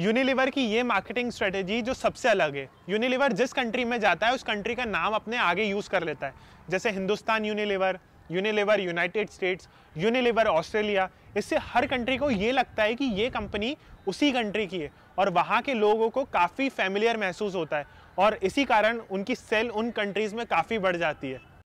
Unilever की ये marketing strategy जो सबसे अलग है यूनिलीवर जिस कंट्री में जाता है उस कंट्री का नाम अपने आगे यूज़ कर लेता है जैसे Hindustan Unilever Unilever United States Unilever Australia इससे हर कंट्री को ये लगता है कि ये कंपनी उसी कंट्री की है और वहाँ के लोगों को काफ़ी फैमिलियर महसूस होता है और इसी कारण उनकी सेल उन कंट्रीज़ में काफ़ी बढ़ जाती है